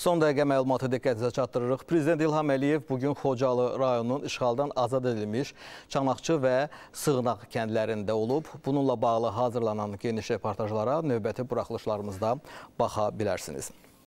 Son dəqiqə məlumatı diqqətinizə çatdırırıq. Prezident İlham Əliyev bugün Xocalı rayonunun işğaldan azad edilmiş Çanaqçı və Sığınaq kəndlərində olub. Bununla bağlı hazırlanan geniş reportajlara növbəti buraxılışlarımızda baxa bilərsiniz.